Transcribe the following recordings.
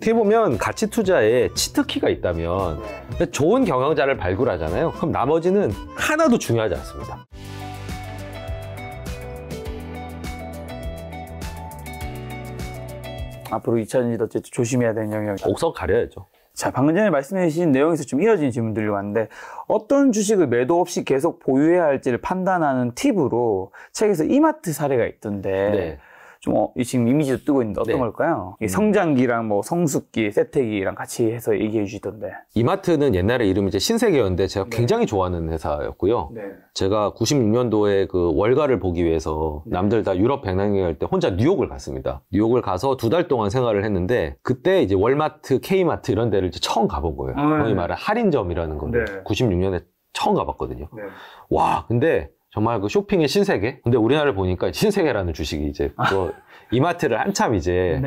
어떻게 보면 가치 투자에 치트키가 있다면 네. 좋은 경영자를 발굴하잖아요. 그럼 나머지는 하나도 중요하지 않습니다. 앞으로 2차 전지도 조심해야 되는 영역. 옥석 가려야죠. 자, 방금 전에 말씀해 주신 내용에서 좀 이어진 질문들이 왔는데 어떤 주식을 매도 없이 계속 보유해야 할지를 판단하는 팁으로 책에서 이마트 사례가 있던데 네. 좀 어, 지금 이미지도 뜨고 있는데 어떤 네. 걸까요? 음. 성장기랑 뭐 성숙기, 세태기랑 같이 해서 얘기해 주시던데. 이마트는 옛날에 이름이 이제 신세계였는데 제가 네. 굉장히 좋아하는 회사였고요. 네. 제가 96년도에 그 월가를 보기 위해서 네. 남들 다 유럽 배낭여행 할때 혼자 뉴욕을 갔습니다. 뉴욕을 가서 두 달 동안 생활을 했는데 그때 이제 월마트, K마트 이런 데를 이제 처음 가본 거예요. 아, 네. 소말해 할인점이라는 건데 96년에 처음 가봤거든요. 네. 와, 근데 정말 그 쇼핑의 신세계? 근데 우리나라를 보니까 신세계라는 주식이 이제 아. 그 이마트를 한참 이제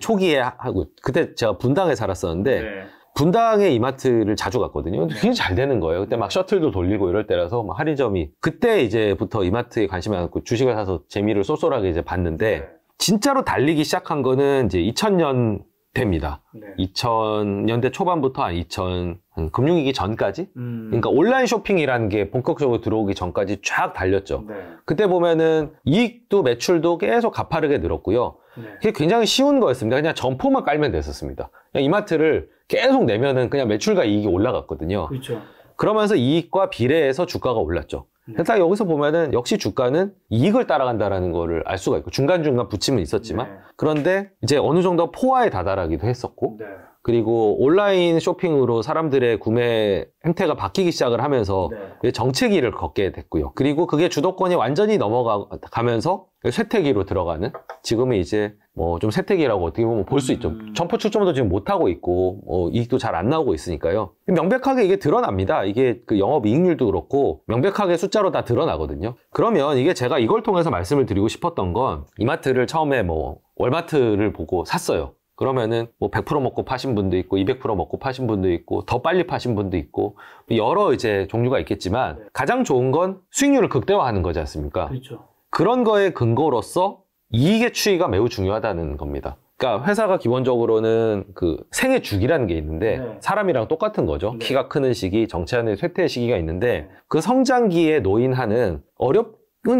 초기에 하고 그때 제가 분당에 살았었는데 네. 분당에 이마트를 자주 갔거든요. 네. 굉장히 잘 되는 거예요. 그때 막 네. 셔틀도 돌리고 이럴 때라서 막 할인점이 그때 이제부터 이마트에 관심이 많고 주식을 사서 재미를 쏠쏠하게 이제 봤는데 네. 진짜로 달리기 시작한 거는 이제 2000년 됩니다. 네. 2000년대 초반부터 한 2000. 음, 금융위기 전까지 음. 그러니까 온라인 쇼핑이라는 게 본격적으로 들어오기 전까지 쫙 달렸죠 네. 그때 보면은 이익도 매출도 계속 가파르게 늘었고요 네. 그게 굉장히 쉬운 거였습니다 그냥 점포만 깔면 됐었습니다 그냥 이마트를 계속 내면은 그냥 매출과 이익이 올라갔거든요 그렇죠. 그러면서 이익과 비례해서 주가가 올랐죠 네. 딱 여기서 보면은 역시 주가는 이익을 따라간다라는 거를 알 수가 있고 중간중간 붙임은 있었지만 네. 그런데 이제 어느 정도 포화에 다다라기도 했었고 네. 그리고 온라인 쇼핑으로 사람들의 구매 행태가 바뀌기 시작을 하면서 네. 정체기를 걷게 됐고요. 그리고 그게 주도권이 완전히 넘어가면서 쇠퇴기로 들어가는 지금은 이제 뭐 좀 쇠퇴기라고 어떻게 보면 볼 수 있죠. 음. 점포 출점도 지금 못 하고 있고 어, 이익도 잘 안 나오고 있으니까요. 명백하게 이게 드러납니다. 이게 그 영업 이익률도 그렇고 명백하게 숫자로 다 드러나거든요. 그러면 이게 제가 이걸 통해서 말씀을 드리고 싶었던 건 이마트를 처음에 뭐 월마트를 보고 샀어요. 그러면은 뭐 100% 먹고 파신 분도 있고 200% 먹고 파신 분도 있고 더 빨리 파신 분도 있고 여러 이제 종류가 있겠지만 네. 가장 좋은 건 수익률을 극대화하는 거지 않습니까? 그렇죠. 그런 거에 근거로서 이익의 추이가 매우 중요하다는 겁니다. 그러니까 회사가 기본적으로는 그 생애 주기라는 게 있는데 네. 사람이랑 똑같은 거죠. 네. 키가 크는 시기, 정체하는 쇠퇴의 시기가 있는데 그 성장기에 노인하는 어렵은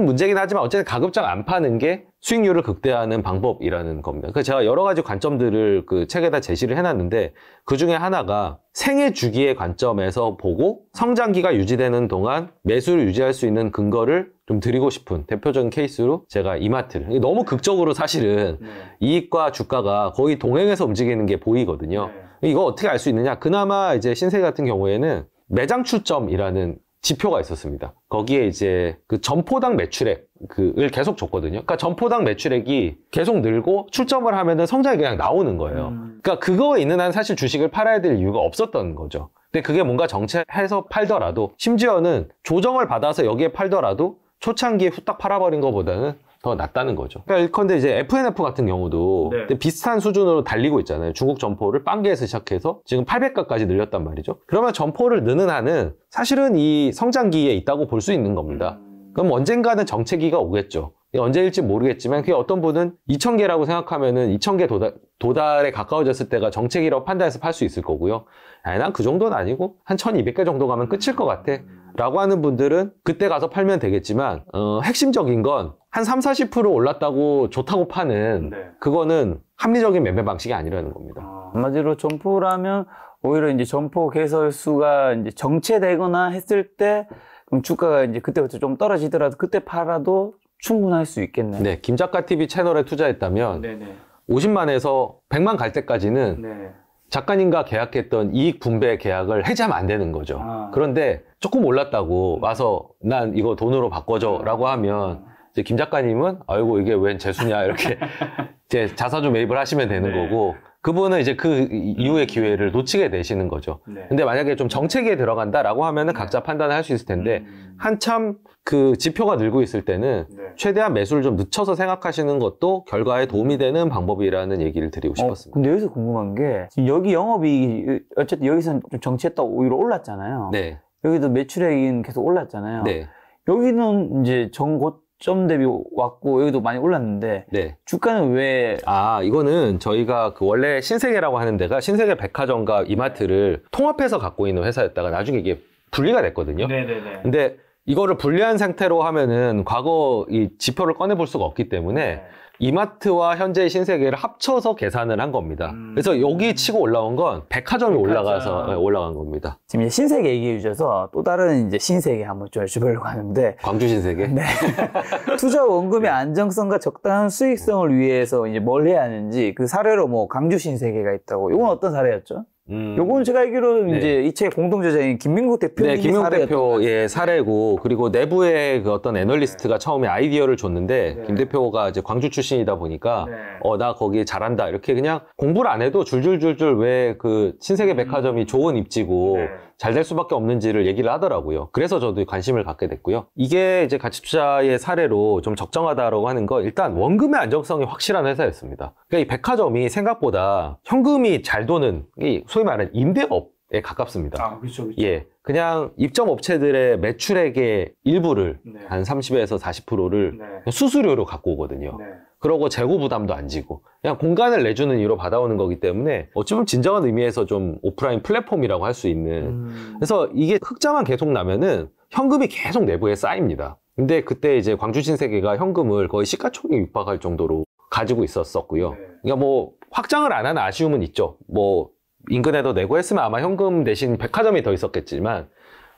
문제긴 하지만 어쨌든 가급적 안 파는 게 수익률을 극대화하는 방법이라는 겁니다. 그 제가 여러 가지 관점들을 그 책에다 제시를 해놨는데 그 중에 하나가 생애 주기의 관점에서 보고 성장기가 유지되는 동안 매수를 유지할 수 있는 근거를 좀 드리고 싶은 대표적인 케이스로 제가 이마트를 너무 극적으로 사실은 네. 이익과 주가가 거의 동행해서 움직이는 게 보이거든요. 네. 이거 어떻게 알 수 있느냐? 그나마 이제 신세 같은 경우에는 매장 추점이라는 지표가 있었습니다. 거기에 이제 그 점포당 매출액을 그 계속 줬거든요. 그러니까 점포당 매출액이 계속 늘고 출점을 하면은 성장이 그냥 나오는 거예요. 음. 그러니까 그거에 있는 한 사실 주식을 팔아야 될 이유가 없었던 거죠. 근데 그게 뭔가 정체해서 팔더라도 심지어는 조정을 받아서 여기에 팔더라도 초창기에 후딱 팔아버린 것보다는 더 낫다는 거죠. 그러니까 일컨 이제 FNF 같은 경우도 네. 비슷한 수준으로 달리고 있잖아요. 중국 점포를 빵개에서 시작해서 지금 800가까지 늘렸단 말이죠. 그러면 점포를 느는 한은 사실은 이 성장기에 있다고 볼 수 있는 겁니다. 그럼 언젠가는 정체기가 오겠죠. 언제일지 모르겠지만 그게 어떤 분은 2,000개라고 생각하면은 2,000개 도달, 도달에 가까워졌을 때가 정책이라고 판단해서 팔 수 있을 거고요. 아니, 난 그 정도는 아니고 한 1,200개 정도 가면 끝일 것 같아. 라고 하는 분들은 그때 가서 팔면 되겠지만 어, 핵심적인 건 한 3, 40% 올랐다고 좋다고 파는 네. 그거는 합리적인 매매 방식이 아니라는 겁니다. 아... 한마디로 점포라면 오히려 이제 점포 개설 수가 이제 정체되거나 했을 때 그럼 주가가 이제 그때부터 좀 떨어지더라도 그때 팔아도 충분할 수 있겠네요. 네, 김 작가 TV 채널에 투자했다면 네네. 50만에서 100만 갈 때까지는 네. 작가님과 계약했던 이익 분배 계약을 해지하면 안 되는 거죠. 아. 그런데 조금 올랐다고 와서 난 이거 돈으로 바꿔줘라고 아. 하면 이제 김 작가님은 아이고 이게 웬 재수냐 이렇게 이제 자사주 매입을 하시면 되는 네. 거고 그분은 이제 그 네. 이후의 기회를 놓치게 되시는 거죠. 네. 근데 만약에 좀 정책에 들어간다라고 하면은 네. 각자 판단을 할 수 있을 텐데 음. 한참 그 지표가 늘고 있을 때는 네. 최대한 매수를 좀 늦춰서 생각하시는 것도 결과에 도움이 음. 되는 방법이라는 얘기를 드리고 어, 싶었습니다. 어, 근데 여기서 궁금한 게 여기 영업이 어쨌든 여기서는 좀 정치했다고 오히려 올랐잖아요. 네. 여기도 매출액은 계속 올랐잖아요. 네. 여기는 이제 전곧 좀점 대비 왔고 여기도 많이 올랐는데 네. 주가는 왜? 아 이거는 저희가 그 원래 신세계라고 하는 데가 신세계 백화점과 이마트를 통합해서 갖고 있는 회사였다가 나중에 이게 분리가 됐거든요. 네네네. 네, 네. 근데 이거를 분리한 상태로 하면은 과거 이 지표를 꺼내볼 수가 없기 때문에 네. 이마트와 현재의 신세계를 합쳐서 계산을 한 겁니다. 음. 그래서 여기 치고 올라온 건 백화점이 백화점. 올라가서 네, 올라간 겁니다. 지금 이제 신세계 얘기해 주셔서 또 다른 이제 신세계 한번 좀해쭤려고 하는데 광주 신세계? 네. 투자 원금의 네. 안정성과 적당한 수익성을 위해서 이제 뭘 해야 하는지 그 사례로 뭐 광주 신세계가 있다고 이건 어떤 사례였죠? 음. 요건 제가 알기로는 네. 이제 이 책의 공동 저자인 김민국 대표님 네, 김민국 대표 예 사례고 그리고 내부의 그 어떤 애널리스트가 네. 처음에 아이디어를 줬는데 네. 김 대표가 이제 광주 출신이다 보니까 네. 어나 거기 잘한다 이렇게 그냥 공부를 안 해도 줄줄줄줄 왜 그 신세계 음. 백화점이 음. 좋은 입지고 네. 잘될 수밖에 없는지를 얘기를 하더라고요. 그래서 저도 관심을 갖게 됐고요. 이게 이제 가치 투자의 사례로 좀 적정하다라고 하는 거 일단 원금의 안정성이 확실한 회사였습니다. 그러니까 이 백화점이 생각보다 현금이 잘 도는 이 소위 말하는 임대업에 가깝습니다. 아, 그렇죠, 그렇죠. 예. 그냥 입점 업체들의 매출액의 일부를 네. 한 30에서 40%를 네. 수수료로 갖고 오거든요. 네. 그러고 재고 부담도 안 지고 그냥 공간을 내주는 이유로 받아오는 거기 때문에 어찌 보면 진정한 의미에서 좀 오프라인 플랫폼이라고 할 수 있는 음... 그래서 이게 흑자만 계속 나면은 현금이 계속 내부에 쌓입니다. 근데 그때 이제 광주신세계가 현금을 거의 시가총액 육박할 정도로 가지고 있었었고요. 네. 그러니까 뭐 확장을 안 하는 아쉬움은 있죠. 뭐 인근에도 내고 했으면 아마 현금 대신 백화점이 더 있었겠지만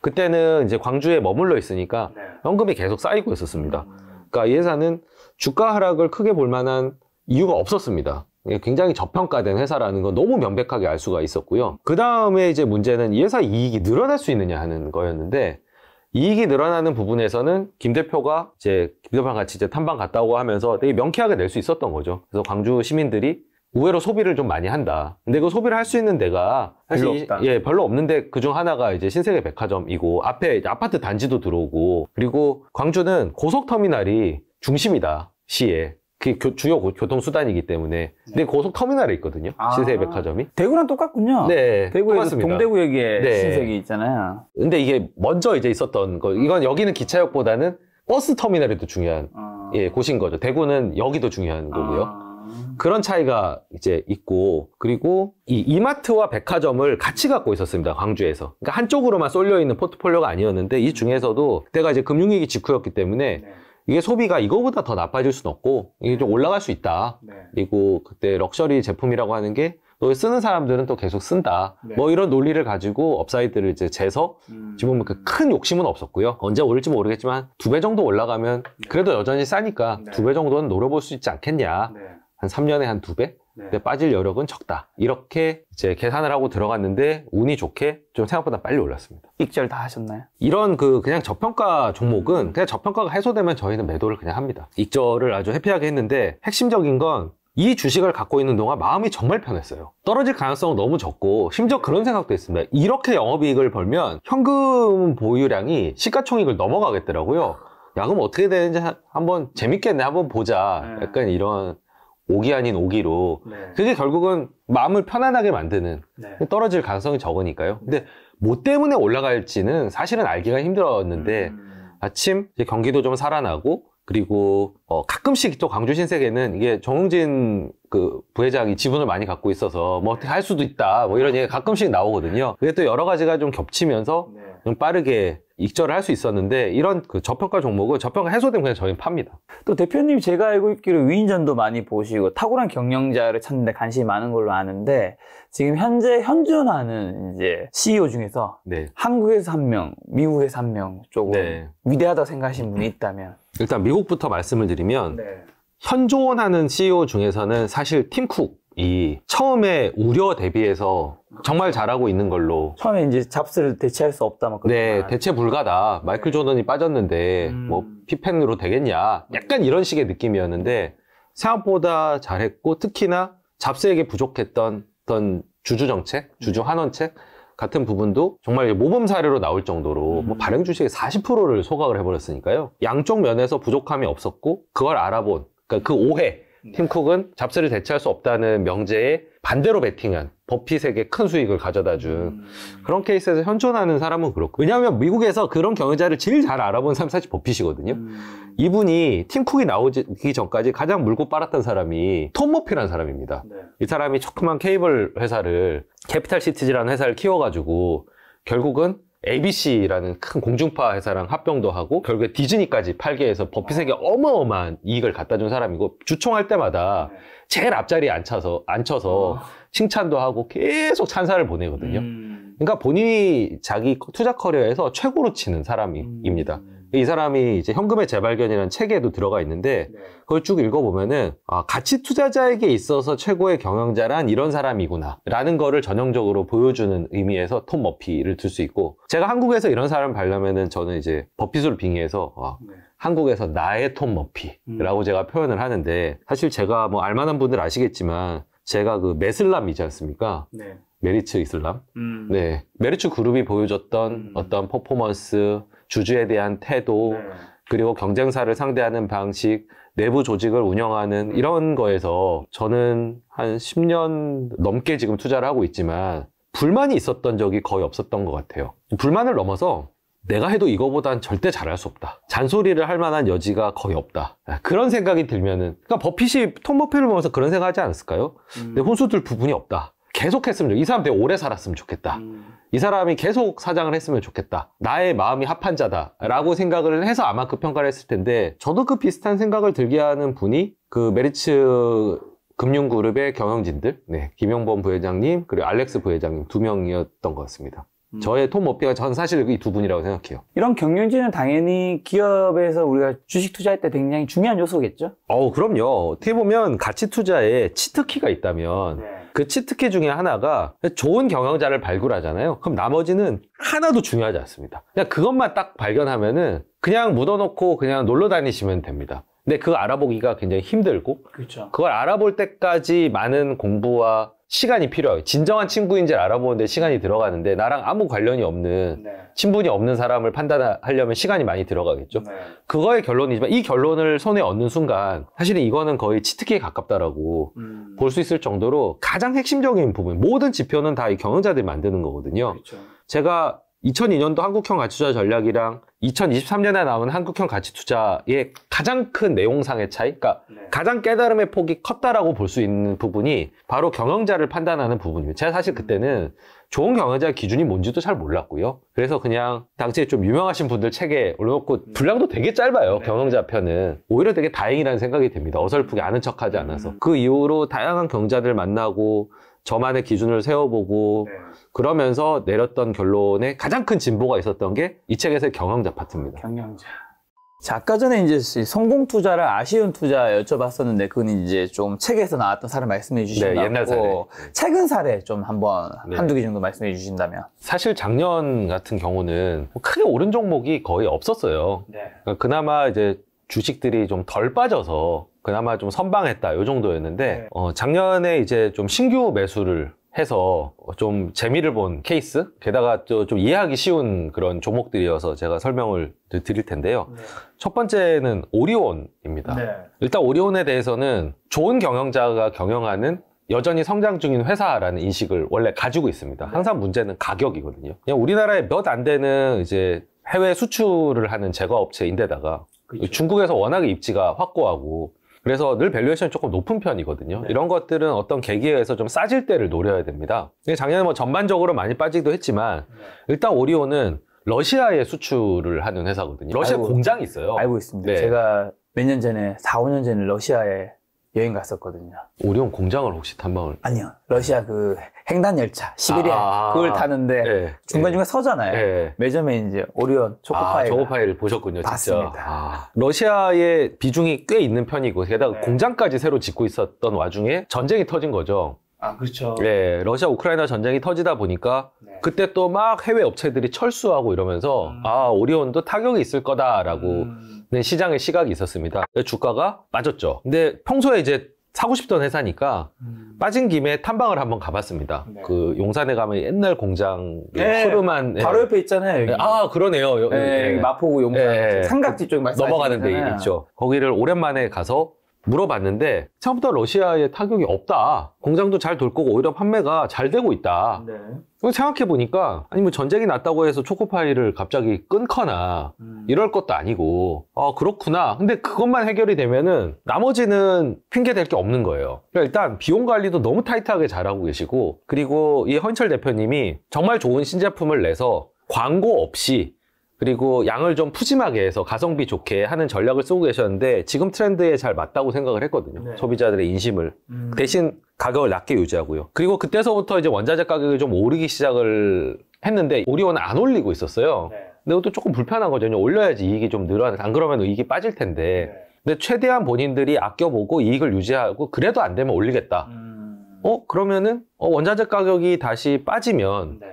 그때는 이제 광주에 머물러 있으니까 네. 현금이 계속 쌓이고 있었습니다. 그러니까 이 회사는 주가 하락을 크게 볼 만한 이유가 없었습니다. 굉장히 저평가된 회사라는 건 너무 명백하게 알 수가 있었고요. 그 다음에 이제 문제는 이 회사 이익이 늘어날 수 있느냐 하는 거였는데 이익이 늘어나는 부분에서는 김 대표가 이제 김 대표랑 같이 이제 탐방 갔다 고 하면서 되게 명쾌하게 낼 수 있었던 거죠. 그래서 광주 시민들이 우회로 소비를 좀 많이 한다. 근데 그 소비를 할 수 있는 데가 사실 별로 없다. 예 별로 없는데 그 중 하나가 이제 신세계 백화점이고 앞에 아파트 단지도 들어오고 그리고 광주는 고속 터미널이 중심이다 시에 그 주요 교통 수단이기 때문에 근데 고속 터미널에 있거든요 아 신세계 백화점이 대구랑 똑같군요. 네, 대구에 그 동대구역에 네. 신세계 있잖아요. 근데 이게 먼저 이제 있었던 거 이건 여기는 기차역보다는 버스 터미널이 더 중요한 아... 예 곳인 거죠. 대구는 여기도 중요한 거고요. 아... 그런 차이가 이제 있고 그리고 이 이마트와 백화점을 같이 갖고 있었습니다. 광주에서. 그러니까 한쪽으로만 쏠려 있는 포트폴리오가 아니었는데 이 중에서도 그때가 이제 금융위기 직후였기 때문에 네. 이게 소비가 이거보다 더 나빠질 수는 없고 이게 좀 올라갈 수 있다. 네. 그리고 그때 럭셔리 제품이라고 하는 게또 쓰는 사람들은 또 계속 쓴다. 네. 뭐 이런 논리를 가지고 업사이드를 이제 재서 음. 지금 보면 뭐 그큰 욕심은 없었고요. 언제 오를지 모르겠지만 두 배 정도 올라가면 네. 그래도 여전히 싸니까 네. 두배 정도는 노려볼 수 있지 않겠냐. 네. 한 3년에 한 두 배? 네. 빠질 여력은 적다. 이렇게 이제 계산을 하고 들어갔는데 운이 좋게 좀 생각보다 빨리 올랐습니다. 익절 다 하셨나요? 이런 그 그냥 저평가 종목은 음. 그냥 저평가가 해소되면 저희는 매도를 그냥 합니다. 익절을 아주 회피하게 했는데 핵심적인 건 이 주식을 갖고 있는 동안 마음이 정말 편했어요. 떨어질 가능성은 너무 적고 심지어 그런 생각도 했습니다. 이렇게 영업이익을 벌면 현금 보유량이 시가총액을 넘어가겠더라고요. 야 그럼 어떻게 되는지 한번 재밌겠네 한번 보자. 네. 약간 이런 오기 아닌 오기로 네. 그게 결국은 마음을 편안하게 만드는 네. 떨어질 가능성이 적으니까요. 근데 뭐 때문에 올라갈지는 사실은 알기가 힘들었는데 음. 아침 경기도 좀 살아나고 그리고 어 가끔씩 또 광주 신세계는 이게 정웅진 그 부회장이 지분을 많이 갖고 있어서 뭐 어떻게 할 수도 있다 뭐 이런 얘기가 가끔씩 나오거든요. 그게 또 여러 가지가 좀 겹치면서 네. 좀 빠르게 익절을 할 수 있었는데 이런 그 저평가 종목은 저평가 해소되면 그냥 저희는 팝니다. 또 대표님 제가 알고 있기로 위인전도 많이 보시고 탁월한 경영자를 찾는데 관심이 많은 걸로 아는데 지금 현재 현존하는 이제 CEO 중에서 네. 한국에서 한 명, 미국에서 한명 조금 네. 위대하다고 생각하신 분이 있다면 일단 미국부터 말씀을 드리면 네. 현존하는 CEO 중에서는 사실 팀쿡 이 처음에 우려 대비해서 정말 잘하고 있는 걸로 처음에 이제 잡스를 대체할 수 없다 막네 대체 불가다 마이클 조던이 빠졌는데 음. 뭐 피펜으로 되겠냐 약간 이런 식의 느낌이었는데 생각보다 잘했고 특히나 잡스에게 부족했던 어떤 주주 정책 주주 환원책 같은 부분도 정말 모범 사례로 나올 정도로 뭐 음. 뭐 발행 주식의 40%를 소각을 해버렸으니까요 양쪽 면에서 부족함이 없었고 그걸 알아본 그러니까 그 오해 네. 팀쿡은 잡스를 대체할 수 없다는 명제에 반대로 베팅한 버핏에게 큰 수익을 가져다 준 음. 그런 케이스에서 현존하는 사람은 그렇고 왜냐하면 미국에서 그런 경영자를 제일 잘 알아본 사람이 사실 버핏이거든요 음. 이분이 팀쿡이 나오기 전까지 가장 물고 빨았던 사람이 톰 머피라는 사람입니다 네. 이 사람이 조그만 케이블 회사를 캐피탈 시티즈라는 회사를 키워가지고 결국은 ABC라는 큰 공중파 회사랑 합병도 하고 결국에 디즈니까지 팔게 해서 버핏에게 어마어마한 이익을 갖다 준 사람이고 주총할 때마다 네. 제일 앞자리에 앉혀서 앉혀서 아. 칭찬도 하고 계속 찬사를 보내거든요. 음. 그러니까 본인이 자기 투자 커리어에서 최고로 치는 사람입니다. 음. 이이 사람이 이제 현금의 재발견이라는 책에도 들어가 있는데 네. 그걸 쭉 읽어보면은 아, 가치 투자자에게 있어서 최고의 경영자란 이런 사람이구나라는 거를 전형적으로 보여주는 의미에서 톰 머피를 들 수 있고 제가 한국에서 이런 사람 을 발려면은 저는 이제 버핏으로 빙의해서 아, 네. 한국에서 나의 톰 머피라고 음. 제가 표현을 하는데 사실 제가 뭐 알만한 분들 아시겠지만 제가 그 메슬람이지 않습니까? 네. 메리츠 이슬람. 음. 네. 메리츠 그룹이 보여줬던 음. 어떤 퍼포먼스 주주에 대한 태도 네. 그리고 경쟁사를 상대하는 방식 내부 조직을 운영하는 이런 거에서 저는 한 10년 넘게 지금 투자를 하고 있지만 불만이 있었던 적이 거의 없었던 것 같아요. 불만을 넘어서 내가 해도 이거보단 절대 잘할 수 없다. 잔소리를 할 만한 여지가 거의 없다. 아, 그런 생각이 들면은 그러니까 버핏이 톰 버핏을 보면서 그런 생각하지 않았을까요? 음. 내 혼수들 부분이 없다. 계속 했으면 좋겠다. 이 사람 되게 오래 살았으면 좋겠다. 음. 이 사람이 계속 사장을 했으면 좋겠다. 나의 마음이 합한 자다. 라고 생각을 해서 아마 그 평가를 했을 텐데, 저도 그 비슷한 생각을 들게 하는 분이 그 메리츠 금융그룹의 경영진들, 네, 김영범 부회장님, 그리고 알렉스 부회장님 두 명이었던 것 같습니다. 음. 저의 톰 머피가 전 사실 이 두 분이라고 생각해요. 이런 경영진은 당연히 기업에서 우리가 주식 투자할 때 굉장히 중요한 요소겠죠? 어, 그럼요. 어떻게 보면 가치 투자에 치트키가 있다면 네. 그 치트키 중에 하나가 좋은 경영자를 발굴하잖아요. 그럼 나머지는 하나도 중요하지 않습니다. 그냥 그것만 딱 발견하면은 그냥 묻어놓고 그냥 놀러 다니시면 됩니다. 근데 그거 알아보기가 굉장히 힘들고 그쵸. 그렇죠. 그걸 알아볼 때까지 많은 공부와 시간이 필요해요. 진정한 친구인지 알아보는데 시간이 들어가는데 나랑 아무 관련이 없는 네. 친분이 없는 사람을 판단하려면 시간이 많이 들어가겠죠. 네. 그거의 결론이지만 이 결론을 손에 얻는 순간 사실은 이거는 거의 치트키에 가깝다라고 음. 볼수 있을 정도로 가장 핵심적인 부분 모든 지표는 다 이 경영자들이 만드는 거거든요. 그렇죠. 제가 2002년도 한국형 가치투자 전략이랑 2023년에 나온 한국형 가치투자의 가장 큰 내용상의 차이, 그러니까 네. 가장 깨달음의 폭이 컸다라고 볼 수 있는 부분이 바로 경영자를 판단하는 부분입니다. 제가 사실 그때는 좋은 경영자 기준이 뭔지도 잘 몰랐고요. 그래서 그냥 당시에 좀 유명하신 분들 책에 올려놓고 음. 분량도 되게 짧아요. 네. 경영자 편은 오히려 되게 다행이라는 생각이 듭니다. 어설프게 아는 척하지 않아서 음. 그 이후로 다양한 경자들 만나고 저만의 기준을 세워보고 네. 그러면서 내렸던 결론에 가장 큰 진보가 있었던 게 이 책에서의 경영자 파트입니다. 경영자. 자, 아까 전에 이제 성공 투자를 아쉬운 투자 여쭤봤었는데 그건 이제 좀 책에서 나왔던 사례 말씀해 네, 주신다고 네, 옛날 사례. 최근 사례 좀 한번 네. 한두 개 정도 말씀해 주신다면 사실 작년 같은 경우는 뭐 크게 오른 종목이 거의 없었어요. 네. 그러니까 그나마 이제 주식들이 좀 덜 빠져서 그나마 좀 선방했다 요 정도였는데 네. 어, 작년에 이제 좀 신규 매수를 해서 좀 재미를 본 케이스 게다가 또 좀 이해하기 쉬운 그런 종목들이어서 제가 설명을 드릴 텐데요 네. 첫 번째는 오리온입니다 네. 일단 오리온에 대해서는 좋은 경영자가 경영하는 여전히 성장 중인 회사라는 인식을 원래 가지고 있습니다 네. 항상 문제는 가격이거든요 그냥 우리나라에 몇 안 되는 이제 해외 수출을 하는 제과업체인데다가 그렇죠. 중국에서 워낙에 입지가 확고하고 그래서 늘 밸류에이션이 조금 높은 편이거든요. 네. 이런 것들은 어떤 계기에 의해서 좀 싸질 때를 노려야 됩니다. 네, 작년에 뭐 전반적으로 많이 빠지기도 했지만 네. 일단 오리온은 러시아에 수출을 하는 회사거든요. 러시아 알고, 공장이 있어요. 알고 있습니다. 네. 제가 몇 년 전에 4, 5년 전에 러시아에 여행 갔었거든요. 오리온 공장을 혹시 탐방을? 아니요. 러시아 그 횡단 열차 시베리아 아, 아, 그걸 타는데 네, 예. 중간 중간 네. 예. 서잖아요. 네. 매점에 이제 오리온 초코파이. 아, 초코파이를 보셨군요. 맞습니다. 진짜. 아, 러시아의 비중이 꽤 있는 편이고 게다가 네. 공장까지 새로 짓고 있었던 와중에 전쟁이 터진 거죠. 아, 그렇죠. 예, 러시아 우크라이나 전쟁이 터지다 보니까 네. 그때 또 막 해외 업체들이 철수하고 이러면서 음. 아, 오리온도 타격이 있을 거다라고 음. 네, 시장의 시각이 있었습니다. 주가가 빠졌죠. 근데 평소에 이제 사고 싶던 회사니까 음. 빠진 김에 탐방을 한번 가봤습니다. 네. 그 용산에 가면 옛날 공장 네. 허름한 예. 바로 옆에 있잖아요. 여기. 아 그러네요. 여기, 네, 예. 마포구 용산 예, 삼각지 쪽 넘어가는 데 있죠. 거기를 오랜만에 가서 물어봤는데 처음부터 러시아에 타격이 없다. 공장도 잘 돌 거고 오히려 판매가 잘 되고 있다. 네. 생각해 보니까 아니 뭐 전쟁이 났다고 해서 초코파이를 갑자기 끊거나 음. 이럴 것도 아니고 아 그렇구나. 근데 그것만 해결이 되면은 나머지는 핑계 댈 게 없는 거예요. 그러니까 일단 비용 관리도 너무 타이트하게 잘하고 계시고 그리고 이 헌철 대표님이 정말 좋은 신제품을 내서 광고 없이 그리고 양을 좀 푸짐하게 해서 가성비 좋게 하는 전략을 쓰고 계셨는데 지금 트렌드에 잘 맞다고 생각을 했거든요. 네. 소비자들의 인심을. 음. 대신 가격을 낮게 유지하고요. 그리고 그때서부터 이제 원자재 가격이 좀 오르기 시작을 했는데 오리온은 안 올리고 있었어요. 네. 근데 그것도 조금 불편한 거죠. 올려야지 이익이 좀 늘어나는 안 그러면 이익이 빠질 텐데. 네. 근데 최대한 본인들이 아껴보고 이익을 유지하고 그래도 안 되면 올리겠다. 음... 어 그러면은 어, 원자재 가격이 다시 빠지면 네.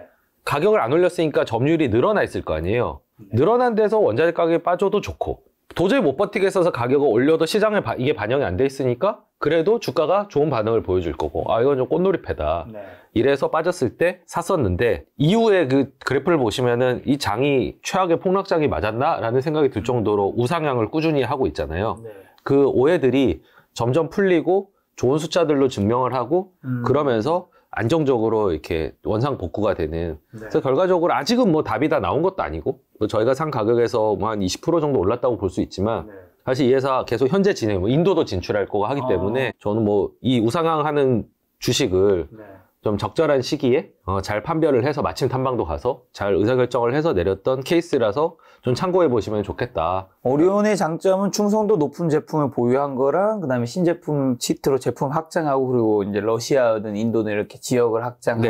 가격을 안 올렸으니까 점유율이 늘어나 있을 거 아니에요. 네. 늘어난 데서 원자재 가격이 빠져도 좋고 도저히 못 버티게 어서 가격을 올려도 시장에 바, 이게 반영이 안 돼 있으니까 그래도 주가가 좋은 반응을 보여줄 거고 아 이건 좀 꽃놀이패다 네. 이래서 빠졌을 때 샀었는데 이후에 그 그래프를 보시면은 이 장이 최악의 폭락장이 맞았나 라는 생각이 들 정도로 우상향을 꾸준히 하고 있잖아요 네. 그 오해들이 점점 풀리고 좋은 숫자들로 증명을 하고 음. 그러면서 안정적으로 이렇게 원상 복구가 되는 네. 그래서 결과적으로 아직은 뭐 답이 다 나온 것도 아니고 뭐 저희가 산 가격에서 뭐 한 20% 정도 올랐다고 볼 수 있지만 네. 사실 이 회사 계속 현재 진행, 뭐 인도도 진출할 거고 하기 아. 때문에 저는 뭐 이 우상향하는 주식을 네. 좀 적절한 시기에 어, 잘 판별을 해서 마침 탐방도 가서 잘 의사결정을 해서 내렸던 케이스라서 좀 참고해 보시면 좋겠다. 오리온의 장점은 충성도 높은 제품을 보유한 거랑 그다음에 신제품 시트로 제품 확장하고 그리고 이제 러시아든 인도든 이렇게 지역을 확장하고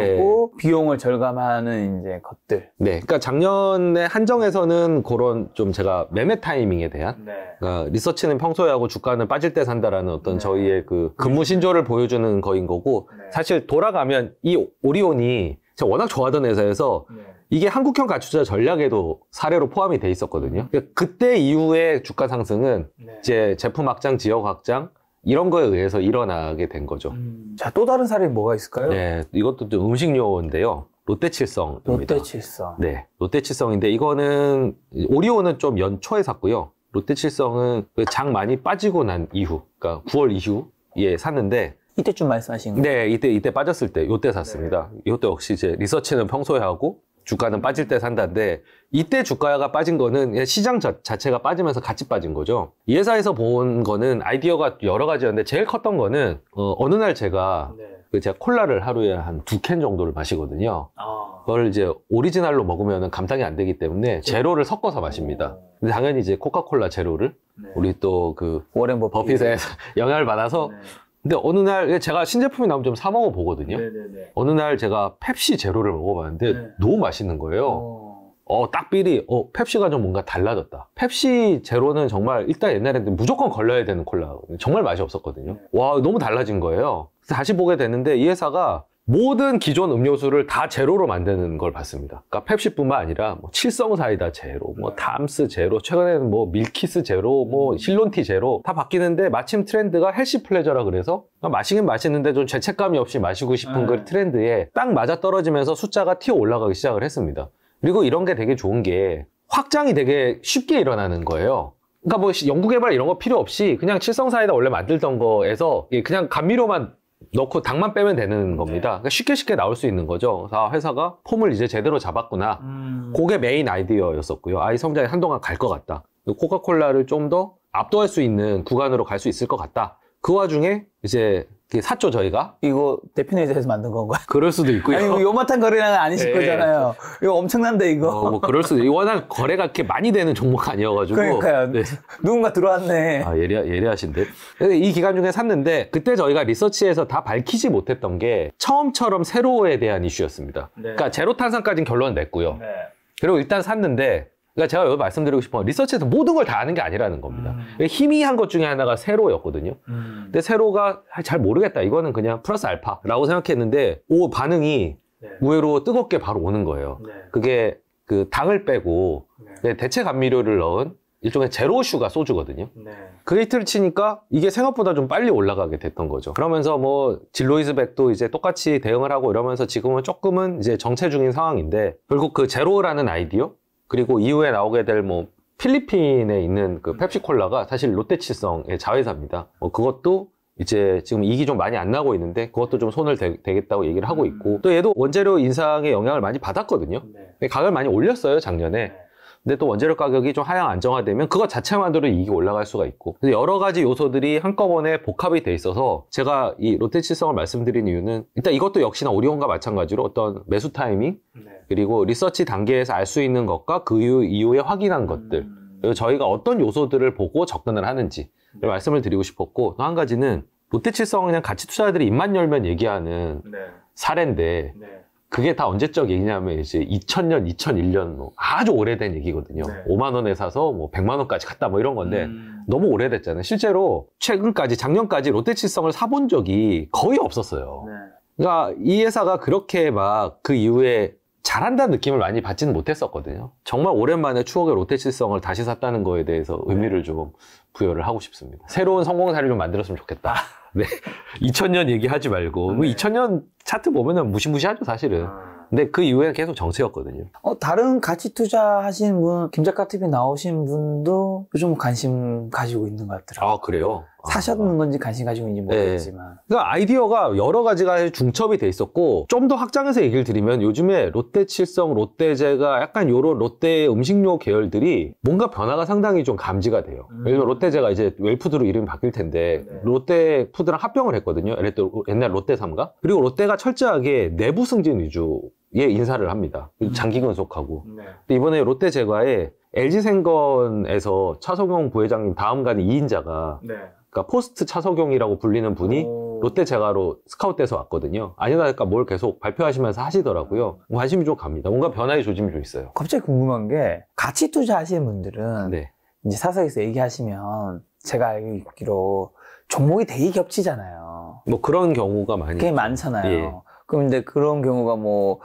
네. 비용을 절감하는 이제 것들. 네, 그러니까 작년에 한정에서는 그런 좀 제가 매매 타이밍에 대한 네. 그러니까 리서치는 평소에 하고 주가는 빠질 때 산다라는 어떤 네. 저희의 그 근무 네. 신조를 보여주는 거인 거고 네. 사실 돌아가면 이 오리온이 제가 워낙 좋아하던 회사에서 네. 이게 한국형 가축자 전략에도 사례로 포함이 돼 있었거든요. 그러니까 그때 이후에 주가 상승은 네. 이제 제품 확장, 지역 확장 이런 거에 의해서 일어나게 된 거죠. 음. 자, 또 다른 사례는 뭐가 있을까요? 네, 이것도 좀 음식료인데요. 롯데칠성입니다. 롯데칠성. 네, 롯데칠성인데 이거는 오리온은 좀 연초에 샀고요. 롯데칠성은 그 장 많이 빠지고 난 이후, 그러니까 9월 이후 에 샀는데 이때쯤 말씀하신 거예요? 네, 이때 이때 빠졌을 때, 이때 샀습니다. 네. 이것도 역시 이제 리서치는 평소에 하고 주가는 빠질 때 산다인데 이때 주가가 빠진 거는 시장 자체가 빠지면서 같이 빠진 거죠. 이 회사에서 본 거는 아이디어가 여러 가지였는데 제일 컸던 거는 어, 느날 제가 네. 그 제가 콜라를 하루에 한 두 캔 정도를 마시거든요. 아. 그걸 이제 오리지널로 먹으면 감당이 안 되기 때문에 그렇죠. 제로를 섞어서 마십니다. 근데 당연히 이제 코카콜라 제로를 네. 우리 또그 워렌 버핏의 영향을 받아서 네. 근데 어느 날 제가 신제품이 나오면 좀 사 먹어 보거든요. 어느 날 제가 펩시 제로를 먹어봤는데 네. 너무 맛있는 거예요. 어... 어... 딱 삘이, 어, 펩시가 좀 뭔가 달라졌다. 펩시 제로는 정말, 일단 옛날에는 무조건 걸러야 되는 콜라. 정말 맛이 없었거든요. 네. 와, 너무 달라진 거예요. 다시 보게 되는데, 이 회사가 모든 기존 음료수를 다 제로로 만드는 걸 봤습니다. 그러니까 펩시뿐만 아니라 뭐 칠성 사이다 제로, 뭐 네. 담스 제로, 최근에는 뭐 밀키스 제로, 뭐 음. 실론티 제로 다 바뀌는데 마침 트렌드가 헬시 플레저라 그래서 그러니까 마시긴 마시는데 좀 죄책감이 없이 마시고 싶은 네. 그 트렌드에 딱 맞아 떨어지면서 숫자가 튀어 올라가기 시작을 했습니다. 그리고 이런 게 되게 좋은 게 확장이 되게 쉽게 일어나는 거예요. 그러니까 뭐 연구 개발 이런 거 필요 없이 그냥 칠성사이다 원래 만들던 거에서 그냥 감미료만 넣고 당만 빼면 되는 네. 겁니다. 그러니까 쉽게 쉽게 나올 수 있는 거죠. 아, 회사가 폼을 이제 제대로 잡았구나. 음. 그게 메인 아이디어였었고요. 아이 성장이 한동안 갈 것 같다. 코카콜라를 좀 더 압도할 수 있는 구간으로 갈 수 있을 것 같다. 그 와중에 이제 샀죠 저희가 이거 대표네이저에서 만든 건가요? 그럴 수도 있고요. 아니 이거 요마탄 거래량은 아니실 예, 거잖아요. 이거 엄청난데 이거. 어, 뭐 그럴 수도. 있고 워낙 거래가 이렇게 많이 되는 종목 아니어가지고. 그러니까요. 네. 누군가 들어왔네. 아 예리하, 예리하신데. 이 기간 중에 샀는데 그때 저희가 리서치에서 다 밝히지 못했던 게 처음처럼 세로에 대한 이슈였습니다. 네. 그러니까 제로 탄산까지는 결론 냈고요. 네. 그리고 일단 샀는데 그러니까 제가 여기 말씀드리고 싶은 건 리서치에서 모든 걸 다 아는 게 아니라는 겁니다. 음. 그러니까 희미한 것 중에 하나가 세로였거든요. 음. 근데 세로가 잘 모르겠다. 이거는 그냥 플러스 알파라고 생각했는데 오 반응이 네. 의외로 뜨겁게 바로 오는 거예요. 네. 그게 그 당을 빼고 네. 네 대체 감미료를 넣은 일종의 제로 슈가 소주거든요. 네. 그 히트를 치니까 이게 생각보다 좀 빨리 올라가게 됐던 거죠. 그러면서 뭐 진로이즈백도 이제 똑같이 대응을 하고 이러면서 지금은 조금은 이제 정체 중인 상황인데 결국 그 제로라는 아이디어 그리고 이후에 나오게 될 뭐 필리핀에 있는 그 펩시콜라가 사실 롯데칠성의 자회사입니다. 뭐 그것도 이제 지금 이익이 좀 많이 안 나고 있는데 그것도 좀 손을 대, 겠다고 얘기를 하고 있고 음. 또 얘도 원재료 인상의 영향을 많이 받았거든요. 가격을 네. 많이 올렸어요 작년에. 네. 근데 또 원재료 가격이 좀 하향 안정화되면 그거 자체만으로 이익이 올라갈 수가 있고 그래 여러 가지 요소들이 한꺼번에 복합이 돼 있어서 제가 이 로테치성을 말씀드린 이유는 일단 이것도 역시나 오리온과 마찬가지로 어떤 매수 타이밍 네. 그리고 리서치 단계에서 알 수 있는 것과 그 이후, 에 확인한 것들 음. 그리고 저희가 어떤 요소들을 보고 접근을 하는지 네. 말씀을 드리고 싶었고 또 한 가지는 로테칠성은 그냥 가치 투자자들이 입만 열면 얘기하는 네. 사례인데 네. 그게 다 언제적 얘기냐면 이제 2000년, 2001년 뭐 아주 오래된 얘기거든요. 네. 5만 원에 사서 뭐 100만 원까지 갔다 뭐 이런 건데 음. 너무 오래됐잖아요. 실제로 최근까지 작년까지 롯데칠성을 사본 적이 거의 없었어요. 네. 그러니까 이 회사가 그렇게 막 그 이후에 잘한다는 느낌을 많이 받지는 못했었거든요. 정말 오랜만에 추억의 롯데칠성을 다시 샀다는 거에 대해서 의미를 네. 좀 부여를 하고 싶습니다. 새로운 성공 사례 좀 만들었으면 좋겠다. 아. 네. 2000년 얘기하지 말고. 그 네. 2000년 차트 보면은 무시무시하죠, 사실은. 아. 근데 그 이후에 계속 정체였거든요. 어, 다른 같이 투자하신 분, 김작가 TV 나오신 분도 요즘 관심 가지고 있는 것 같더라고요. 아, 그래요? 아. 사셨는 건지 관심 가지고 있는지 네. 모르겠지만. 네. 그러니까 아이디어가 여러 가지가 중첩이 돼 있었고 좀 더 확장해서 얘기를 드리면 요즘에 롯데 칠성, 롯데제가 약간 요런 롯데 음식료 계열들이 뭔가 변화가 상당히 좀 감지가 돼요. 음. 왜냐면 롯데제가 이제 웰푸드로 이름이 바뀔 텐데 네. 롯데푸드랑 합병을 했거든요. 옛날 롯데삼가. 그리고 롯데가 철저하게 내부 승진 위주 예 인사를 합니다. 음. 장기 근속하고. 네. 이번에 롯데 제과에 LG 생건에서 차석용 부회장님 다음 간의 2인자가 네. 그러니까 포스트 차석용이라고 불리는 분이 오. 롯데 제과로 스카웃돼서 왔거든요. 아니다 할까 뭘 계속 발표하시면서 하시더라고요. 음. 뭐 관심이 좀 갑니다. 뭔가 변화의 조짐이 좀 있어요. 갑자기 궁금한 게 가치 투자하시는 분들은 네. 이제 사석에서 얘기하시면 제가 알기로 종목이 대이 겹치잖아요. 뭐 그런 경우가 많이 꽤 많잖아요. 예. 그럼 이제 그런 경우가 뭐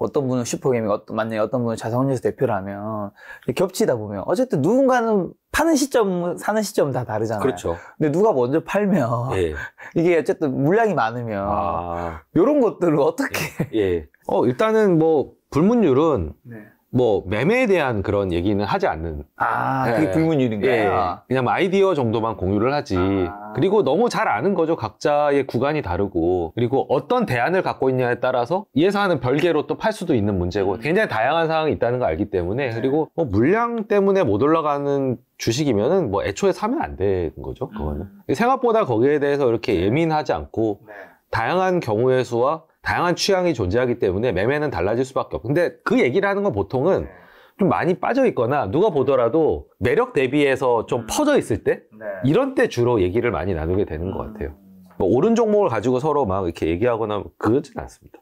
어떤 분은 슈퍼게이밍, 어떤, 만약에 어떤 분은 자산운용에서 대표를 하면 겹치다 보면 어쨌든 누군가는 파는 시점, 사는 시점 다 다르잖아요. 그렇죠. 근데 누가 먼저 팔면 예. 이게 어쨌든 물량이 많으면 아. 이런 것들을 어떻게? 예. 예. 어 일단은 뭐 불문율은 네. 뭐 매매에 대한 그런 얘기는 하지 않는. 아, 예. 그게 불문율인가요? 예. 그냥 뭐 아이디어 정도만 공유를 하지. 아. 그리고 너무 잘 아는 거죠. 각자의 구간이 다르고 그리고 어떤 대안을 갖고 있냐에 따라서 예산은 별개로 또 팔 수도 있는 문제고 음. 굉장히 다양한 상황이 있다는 걸 알기 때문에 네. 그리고 뭐 물량 때문에 못 올라가는 주식이면은 뭐 애초에 사면 안 되는 거죠. 그거는 음. 생각보다 거기에 대해서 이렇게 네. 예민하지 않고 네. 다양한 경우의 수와 다양한 취향이 존재하기 때문에 매매는 달라질 수밖에 없고 근데 그 얘기를 하는 건 보통은 좀 많이 빠져 있거나 누가 보더라도 매력 대비해서 좀 음. 퍼져 있을 때 네. 이런 때 주로 얘기를 많이 나누게 되는 것 음. 같아요. 뭐 옳은 종목을 가지고 서로 막 이렇게 얘기하거나 그러진 않습니다.